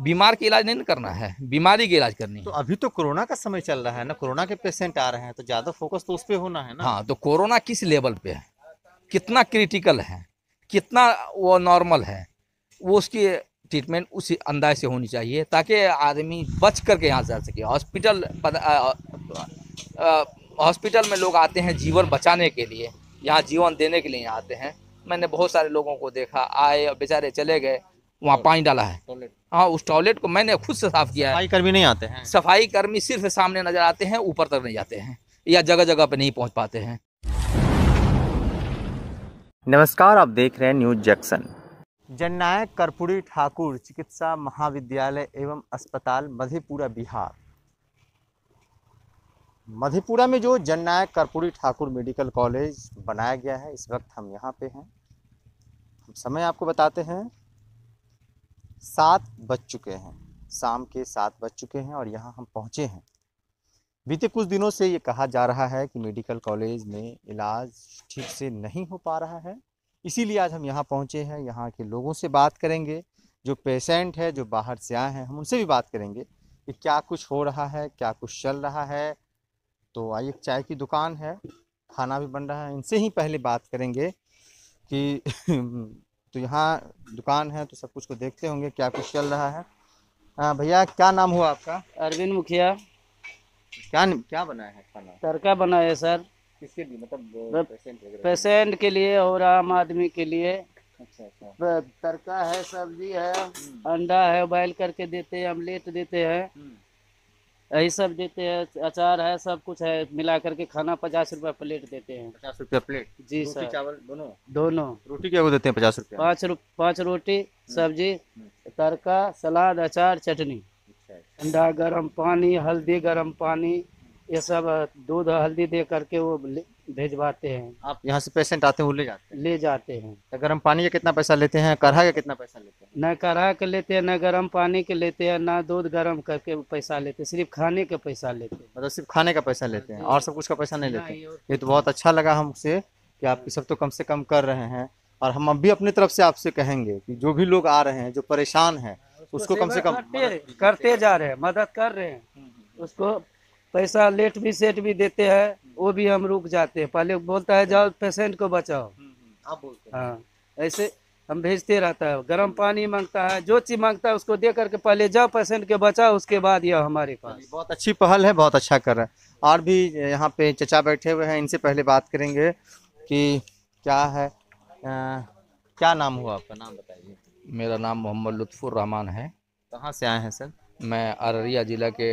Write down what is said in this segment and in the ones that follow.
बीमार के इलाज नहीं करना है बीमारी के इलाज करनी तो है तो अभी तो कोरोना का समय चल रहा है ना कोरोना के पेशेंट आ रहे हैं तो ज़्यादा फोकस तो उस पर होना है ना हाँ तो कोरोना किस लेवल पे है कितना क्रिटिकल है कितना वो नॉर्मल है वो उसकी ट्रीटमेंट उसी अंदाज से होनी चाहिए ताकि आदमी बच करके यहाँ जा सके हॉस्पिटल हॉस्पिटल में लोग आते हैं जीवन बचाने के लिए यहाँ जीवन देने के लिए आते हैं मैंने बहुत सारे लोगों को देखा आए और बेचारे चले गए वहाँ पानी डाला है हाँ उस टॉयलेट को मैंने खुद से साफ किया है सफाई कर्मी नहीं आते हैं सफाई कर्मी सिर्फ सामने नजर आते हैं ऊपर तक नहीं जाते हैं या जगह जगह पर नहीं पहुँच पाते हैं नमस्कार आप देख रहे हैं न्यूज जैक्सन जननायक कर्पूरी ठाकुर चिकित्सा महाविद्यालय एवं अस्पताल मधेपुरा बिहार मधेपुरा में जो जननायक कर्पूरी ठाकुर मेडिकल कॉलेज बनाया गया है इस वक्त हम यहाँ पे हैं हम समय आपको बताते हैं सात बज चुके हैं शाम के सात बज चुके हैं और यहाँ हम पहुँचे हैं बीते कुछ दिनों से ये कहा जा रहा है कि मेडिकल कॉलेज में इलाज ठीक से नहीं हो पा रहा है इसीलिए आज हम यहाँ पहुँचे हैं यहाँ के लोगों से बात करेंगे जो पेशेंट है जो बाहर से आए हैं हम उनसे भी बात करेंगे कि क्या कुछ हो रहा है क्या कुछ चल रहा है तो आइए चाय की दुकान है खाना भी बन रहा है इनसे ही पहले बात करेंगे कि तो यहाँ दुकान है तो सब कुछ को देखते होंगे क्या कुछ चल रहा है भैया क्या नाम हुआ आपका अरविंद मुखिया क्या क्या बनाया है खाना तड़का बनाया है सर किसके लिए मतलब पेशेंट मतलब के लिए और आम आदमी के लिए अच्छा अच्छा तड़का है सब्जी है हम्म। अंडा है बॉयल करके देते हैं ऑमलेट देते हैं हम्म। यही सब देते हैं अचार है सब कुछ है मिला करके खाना पचास रुपया प्लेट देते हैं पचास रुपया प्लेट जी सर चावल दोनों दोनों रोटी क्या देते हैं पचास रुपया पाँच रु, पाँच रोटी हम्म। सब्जी हम्म। तड़का सलाद अचार चटनी ठंडा अच्छा, अच्छा। गर्म पानी हल्दी गर्म पानी ये सब दूध हल्दी दे करके वो भेजवाते हैं आप यहाँ से पेशेंट आते हैं ले जाते हैं ले जाते हैं तो गर्म पानी का कितना पैसा लेते हैं कढ़ा का कितना पैसा लेते हैं न कढ़ा के लेते हैं न गर्म पानी के लेते हैं ना दूध गर्म करके पैसा लेते हैं सिर्फ खाने का पैसा लेते हैं मतलब सिर्फ खाने का पैसा लेते हैं और सब कुछ का पैसा नहीं लेते ये तो बहुत अच्छा लगा हमसे कि आप सब तो कम से कम कर रहे हैं और हम अब भी अपनी तरफ से आपसे कहेंगे कि जो भी लोग आ रहे हैं जो परेशान हैं उसको कम से कम करते जा रहे हैं मदद कर रहे हैं हम्म, हम्म। उसको पैसा लेट भी सेट भी देते हैं वो भी हम रुक जाते हैं पहले बोलता है जाओ पेशेंट को बचाओ हम्म, हम्म। आप बोलते हाँ ऐसे हम भेजते रहता है गर्म पानी मांगता है जो चीज मांगता है उसको दे करके पहले जाओ पेशेंट के बचाओ उसके बाद यह हमारे पास बहुत अच्छी पहल है बहुत अच्छा कर रहा है और भी यहाँ पे चचा बैठे हुए हैं इनसे पहले बात करेंगे कि क्या है आ, क्या नाम हुआ आपका नाम बताइए मेरा नाम मोहम्मद लुत्फुर रहमान है कहाँ से आए हैं सर मैं अररिया ज़िला के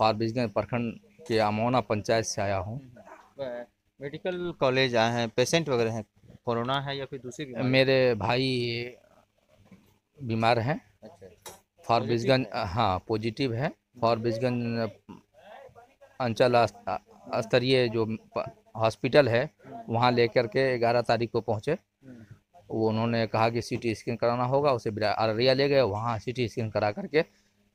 फारबिजगंज प्रखंड के अमौना पंचायत से आया हूँ मेडिकल कॉलेज आए हैं पेशेंट वगैरह हैं कोरोना है या फिर दूसरी मेरे भाई बीमार हैं अच्छा फारबिजगंज हाँ पॉजिटिव है फारबिजगंज अंचल स्तरीय जो हॉस्पिटल है वहाँ लेकर के 11 तारीख को पहुँचे हम्म। वो उन्होंने कहा कि सीटी स्कैन कराना होगा उसे अररिया ले गए वहाँ सीटी स्कैन करा करके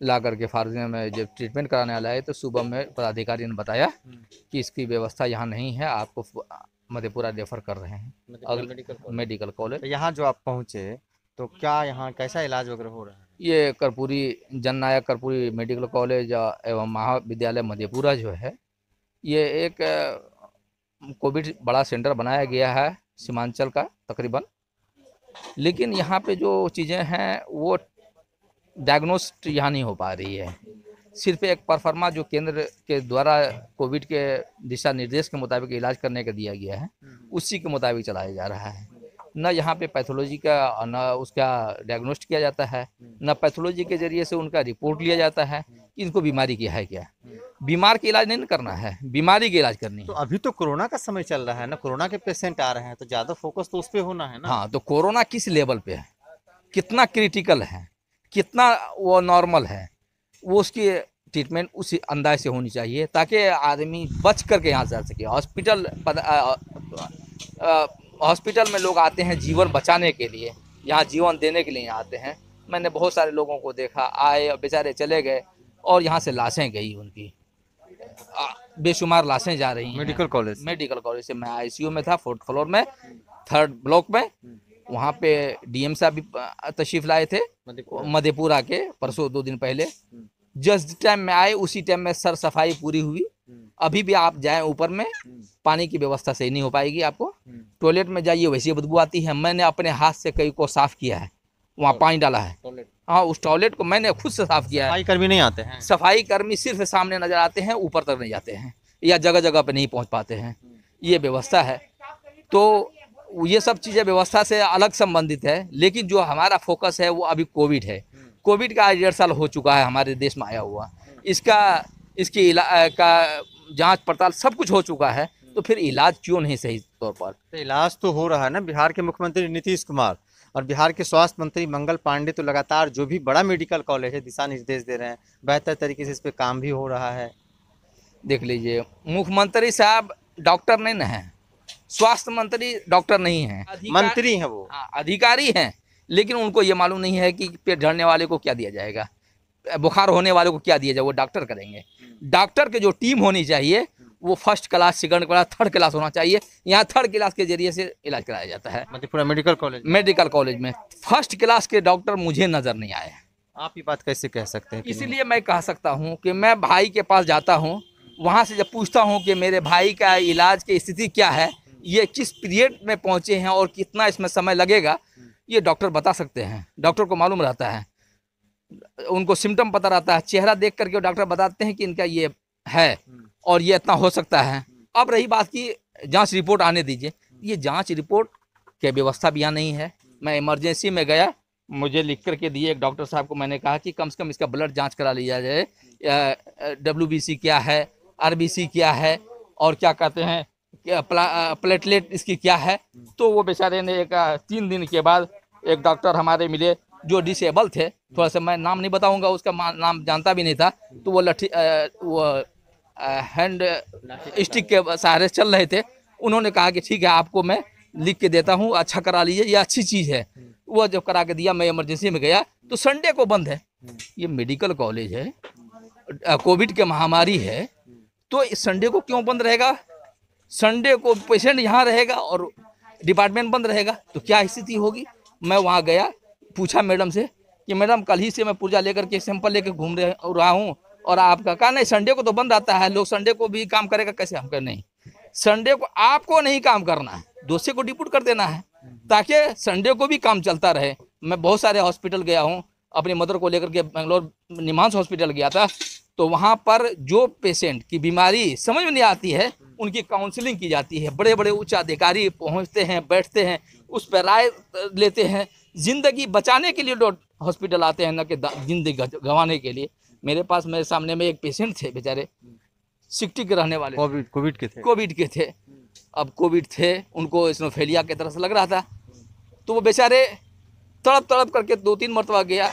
ला करके फार्जिया में जब ट्रीटमेंट कराने वाला है तो सुबह में पदाधिकारी ने बताया हम्म। कि इसकी व्यवस्था यहाँ नहीं है आपको मधेपुरा रेफर कर रहे हैं मेडिकल, कॉलेज तो यहाँ जो आप पहुँचे तो क्या यहाँ कैसा इलाज वगैरह हो रहा है ये कर्पूरी जननायक कर्पूरी मेडिकल कॉलेज एवं महाविद्यालय मधेपुरा जो है ये एक कोविड बड़ा सेंटर बनाया गया है सीमांचल का तकरीबन लेकिन यहाँ पे जो चीज़ें हैं वो डायग्नोस्ट यहाँ नहीं हो पा रही है सिर्फ एक परफर्मा जो केंद्र के द्वारा कोविड के दिशा निर्देश के मुताबिक इलाज करने का दिया गया है उसी के मुताबिक चलाया जा रहा है न यहाँ पे पैथोलॉजी का न उसका डायग्नोस्ट किया जाता है न पैथोलॉजी के जरिए से उनका रिपोर्ट लिया जाता है कि इनको बीमारी क्या है क्या बीमार के इलाज नहीं करना है बीमारी के इलाज करनी है तो अभी तो कोरोना का समय चल रहा है ना कोरोना के पेशेंट आ रहे हैं तो ज़्यादा फोकस तो उस पर होना है ना हाँ तो कोरोना किस लेवल पे है कितना क्रिटिकल है कितना वो नॉर्मल है वो उसकी ट्रीटमेंट उसी अंदाज से होनी चाहिए ताकि आदमी बच करके यहाँ जा सके हॉस्पिटल हॉस्पिटल में लोग आते हैं जीवन बचाने के लिए यहाँ जीवन देने के लिए यहाँ आते हैं मैंने बहुत सारे लोगों को देखा आए और बेचारे चले गए और यहाँ से लाशें गई उनकी बेशुमार लाशें जा रही मेडिकल कॉलेज मेडिकल कॉलेज से मैं आईसीयू में था फोर्थ फ्लोर में थर्ड ब्लॉक में वहाँ पे डीएम साहब भी तशरीफ लाए थे मधेपुरा के परसों दो दिन पहले हम्म। जिस टाइम में आए उसी टाइम में सर सफाई पूरी हुई हम्म। अभी भी आप जाए ऊपर में हम्म। पानी की व्यवस्था सही नहीं हो पाएगी आपको टॉयलेट में जाइए वैसी बदबू आती है मैंने अपने हाथ से कई को साफ किया है वहाँ पानी डाला है हाँ उस टॉयलेट को मैंने खुद से साफ किया सफाई कर्मी नहीं आते हैं सफाई कर्मी सिर्फ सामने नजर आते हैं ऊपर तक नहीं जाते हैं या जगह जगह पे नहीं पहुँच पाते हैं ये व्यवस्था है तो ये सब चीज़ें व्यवस्था से अलग संबंधित है लेकिन जो हमारा फोकस है वो अभी कोविड है कोविड का आज डेढ़ साल हो चुका है हमारे देश में आया हुआ इसका इसकी इला का जांच पड़ताल सब कुछ हो चुका है तो फिर इलाज क्यों नहीं सही तौर पर तो इलाज तो हो रहा है ना बिहार के मुख्यमंत्री नीतीश कुमार और बिहार के स्वास्थ्य मंत्री मंगल पांडे तो लगातार जो भी बड़ा मेडिकल कॉलेज है दिशा निर्देश दे रहे हैं बेहतर तरीके से इस पर काम भी हो रहा है देख लीजिए मुख्यमंत्री साहब डॉक्टर नहीं ना हैं स्वास्थ्य मंत्री डॉक्टर नहीं है मंत्री है वो आ, हाँ, अधिकारी हैं लेकिन उनको ये मालूम नहीं है कि पेट झड़ने वाले को क्या दिया जाएगा बुखार होने वाले को क्या दिया जाए वो डॉक्टर करेंगे डॉक्टर के जो टीम होनी चाहिए वो first class second class third class होना चाहिए यहाँ थर्ड क्लास के जरिए से इलाज कराया जाता है मधेपुरा मतलब मेडिकल कॉलेज मेडिकल कॉलेज में फर्स्ट क्लास के डॉक्टर मुझे नज़र नहीं आए आप ये बात कैसे कह सकते हैं इसीलिए मैं कह सकता हूँ कि मैं भाई के पास जाता हूँ वहाँ से जब पूछता हूँ कि मेरे भाई का इलाज की स्थिति क्या है ये किस पीरियड में पहुँचे हैं और कितना इसमें समय लगेगा ये डॉक्टर बता सकते हैं डॉक्टर को मालूम रहता है उनको सिम्टम पता रहता है चेहरा देख करके डॉक्टर बताते हैं कि इनका ये है और ये इतना हो सकता है अब रही बात की जाँच रिपोर्ट आने दीजिए ये जाँच रिपोर्ट की व्यवस्था भी यहाँ नहीं है मैं इमरजेंसी में गया मुझे लिख करके दिए एक डॉक्टर साहब को मैंने कहा कि कम से कम इसका ब्लड जांच करा लिया जाए डब्ल्यू क्या है आर क्या है और क्या कहते हैं प्लेटलेट इसकी क्या है तो वो बेचारे ने एक तीन दिन के बाद एक डॉक्टर हमारे मिले जो डिसेबल थे थोड़ा सा मैं नाम नहीं बताऊंगा उसका नाम जानता भी नहीं था तो वो लठी वो हैंड स्टिक के सहारे चल रहे थे उन्होंने कहा कि ठीक है आपको मैं लिख के देता हूँ अच्छा करा लीजिए यह अच्छी चीज़ है वह जब करा के दिया मैं इमरजेंसी में गया तो संडे को बंद है ये मेडिकल कॉलेज है कोविड के महामारी है तो इस संडे को क्यों बंद रहेगा संडे को पेशेंट यहाँ रहेगा और डिपार्टमेंट बंद रहेगा तो क्या स्थिति होगी मैं वहाँ गया पूछा मैडम से कि मैडम कल ही से मैं पूर्जा लेकर के सैंपल लेकर घूम रहा हूँ और आपका कहा नहीं संडे को तो बंद आता है लोग संडे को भी काम करेगा कैसे हम कर नहीं संडे को आपको नहीं काम करना है दूसरे को डिपुट कर देना है ताकि संडे को भी काम चलता रहे मैं बहुत सारे हॉस्पिटल गया हूँ अपनी मदर को लेकर के बेंगलोर निमांस हॉस्पिटल गया था तो वहाँ पर जो पेशेंट की बीमारी समझ में नहीं आती है उनकी काउंसलिंग की जाती है बड़े बड़े उच्च अधिकारी पहुंचते हैं बैठते हैं उस पर राय लेते हैं ज़िंदगी बचाने के लिए हॉस्पिटल आते हैं ना कि ज़िंदगी गंवाने के लिए मेरे पास मेरे सामने में एक पेशेंट थे बेचारे सिक्टी के रहने वाले कोविड कोविड के थे कोविड के थे अब कोविड थे उनको इसनोफेलिया की तरह से लग रहा था तो वो बेचारे तड़प तड़प करके दो तीन मरतबा गया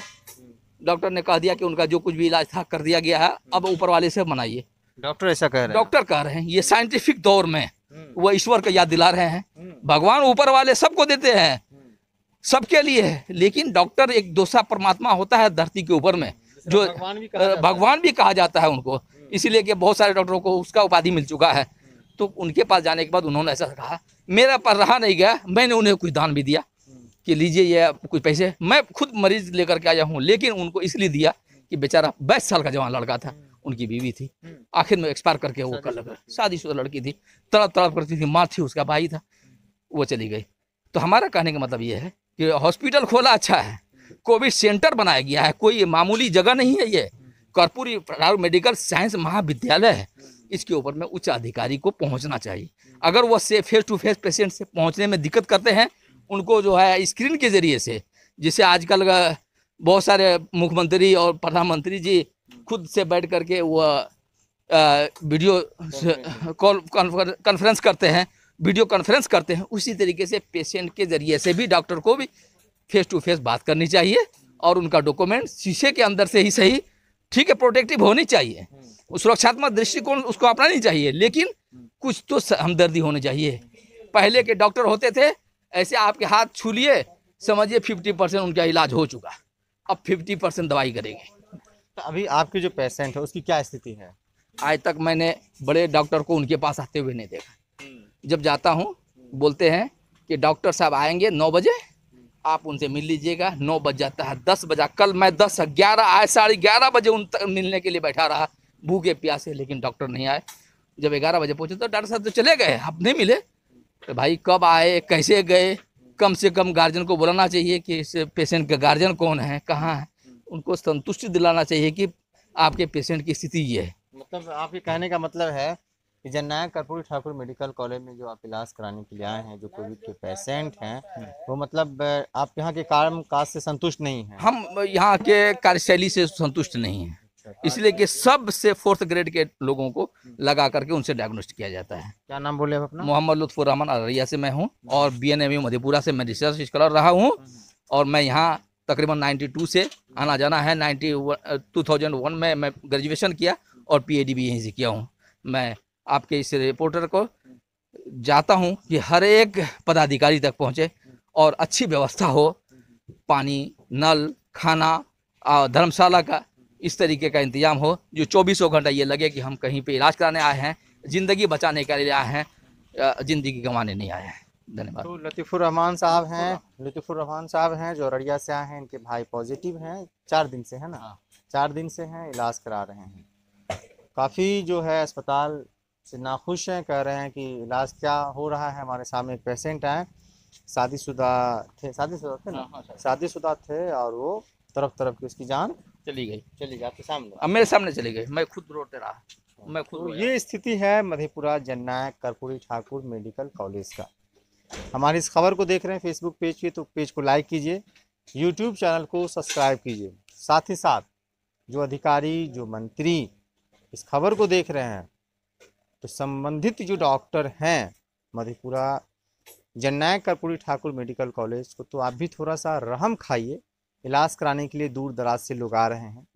डॉक्टर ने कह दिया कि उनका जो कुछ भी इलाज था कर दिया गया है अब ऊपर वाले से मनाइए डॉक्टर ऐसा कह रहे हैं डॉक्टर कह रहे हैं ये साइंटिफिक दौर में हम्म। वह ईश्वर का याद दिला रहे हैं हम्म। भगवान ऊपर वाले सबको देते हैं सबके लिए है लेकिन डॉक्टर एक दूसरा परमात्मा होता है धरती के ऊपर में जो भगवान भी कहा भगवान भी कहा जाता है उनको हम्म। इसीलिए कि बहुत सारे डॉक्टरों को उसका उपाधि मिल चुका है तो उनके पास जाने के बाद उन्होंने ऐसा कहा मेरा पर रहा नहीं गया मैंने उन्हें कुछ दान भी दिया कि लीजिए ये कुछ पैसे मैं खुद मरीज लेकर के आया हूँ लेकिन उनको इसलिए दिया कि बेचारा बाईस साल का जवान लड़का था उनकी बीवी थी आखिर में एक्सपायर करके वो कर लगा शादीशुदा लड़की थी तड़प तड़प करती थी माँ थी उसका भाई था वो चली गई तो हमारा कहने का मतलब ये है कि हॉस्पिटल खोला अच्छा है कोविड सेंटर बनाया गया है कोई मामूली जगह नहीं है ये कर्पूरी मेडिकल साइंस महाविद्यालय है इसके ऊपर में उच्च अधिकारी को पहुंचना चाहिए अगर वो से फेस टू फेस पेशेंट से पहुंचने में दिक्कत करते हैं उनको जो है स्क्रीन के ज़रिए से जिसे आजकल बहुत सारे मुख्यमंत्री और प्रधानमंत्री जी खुद से बैठ करके वह वीडियो कॉल कॉन्फ्रेंस करते हैं वीडियो कॉन्फ्रेंस करते हैं उसी तरीके से पेशेंट के ज़रिए से भी डॉक्टर को भी फेस टू फेस बात करनी चाहिए और उनका डॉक्यूमेंट शीशे के अंदर से ही सही ठीक है प्रोटेक्टिव होनी चाहिए hmm। सुरक्षात्मक दृष्टिकोण उसको अपनानी चाहिए लेकिन hmm। कुछ तो हमदर्दी होनी चाहिए पहले के डॉक्टर होते थे ऐसे आपके हाथ छू लिए समझिए फिफ्टी परसेंट उनका इलाज हो चुका अब फिफ्टी परसेंट दवाई करेंगे तो अभी आपके जो पेशेंट है उसकी क्या स्थिति है आज तक मैंने बड़े डॉक्टर को उनके पास आते हुए नहीं देखा जब जाता हूँ बोलते हैं कि डॉक्टर साहब आएंगे नौ बजे आप उनसे मिल लीजिएगा नौ बज जाता है दस बजा कल मैं दस ग्यारह आए साढ़े ग्यारह बजे उन तक मिलने के लिए बैठा रहा भूखे प्यासे लेकिन डॉक्टर नहीं आए जब ग्यारह बजे पहुँचे तो डॉक्टर साहब तो चले गए आप नहीं मिले तो भाई कब आए कैसे गए कम से कम गार्जियन को बुलाना चाहिए कि इस पेशेंट का गार्जियन कौन है कहाँ है उनको संतुष्टि दिलाना चाहिए कि आपके पेशेंट की स्थिति ये है मतलब आपके कहने का मतलब है कि जननायक कर्पूरी ठाकुर मेडिकल कॉलेज में जो आप इलाज कराने के लिए आए हैं जो कोविड के पेशेंट हैं वो मतलब आप यहाँ के कार्य काज से संतुष्ट नहीं हैं हम यहाँ के कार्यशैली से संतुष्ट नहीं हैं अच्छा, अच्छा। इसलिए कि सबसे फोर्थ ग्रेड के लोगों को लगा करके उनसे डायग्नोस्ट किया जाता है क्या नाम बोले आप अपना मोहम्मद लुत्फुर रहमान अररिया से मैं हूँ और बी एन एम मधेपुरा से मैं रिसर्च स्कॉलर रहा हूँ और मैं यहाँ तकरीबन 92 से आना जाना है 90 2001 में मैं ग्रेजुएशन किया और पीएडी भी यहीं से किया हूँ मैं आपके इस रिपोर्टर को जाता हूँ कि हर एक पदाधिकारी तक पहुँचे और अच्छी व्यवस्था हो पानी नल खाना और धर्मशाला का इस तरीके का इंतजाम हो जो चौबीसों घंटा ये लगे कि हम कहीं पर इलाज कराने आए हैं ज़िंदगी बचाने के लिए आए हैं ज़िंदगी गंवाने नहीं आए हैं धन्यवाद तो लतीफ़ुररहमान साहब हैं हाँ। लतीफ़ुररहमान साहब हैं जो अररिया से आए हैं इनके भाई पॉजिटिव हैं चार दिन से है ना हाँ। चार दिन से हैं इलाज करा रहे हैं काफ़ी जो है अस्पताल से नाखुश हैं कह रहे हैं कि इलाज क्या हो रहा है हमारे सामने एक पेशेंट हैं शादीशुदा थे शादीशुदा थे ना हाँ, हाँ, शादीशुदा थे और वो तरफ तरफ की उसकी जान चली गई चली गई आपके सामने अब मेरे सामने चली गई मैं खुद रोते रहा मैं खुद तो ये स्थिति है मधेपुरा जननायक कर्पूरी ठाकुर मेडिकल कॉलेज का हमारी इस खबर को देख रहे हैं फेसबुक पेज की तो पेज को लाइक कीजिए यूट्यूब चैनल को सब्सक्राइब कीजिए साथ ही साथ जो अधिकारी जो मंत्री इस खबर को देख रहे हैं तो संबंधित जो डॉक्टर हैं मधेपुरा जननायक कर्पूरी ठाकुर मेडिकल कॉलेज को तो आप भी थोड़ा सा रहम खाइए इलाज कराने के लिए दूर दराज से लोग आ रहे हैं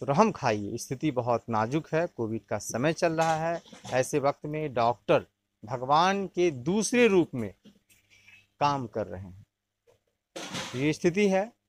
तो रहम खाइए स्थिति बहुत नाजुक है कोविड का समय चल रहा है ऐसे वक्त में डॉक्टर भगवान के दूसरे रूप में काम कर रहे हैं तो ये स्थिति है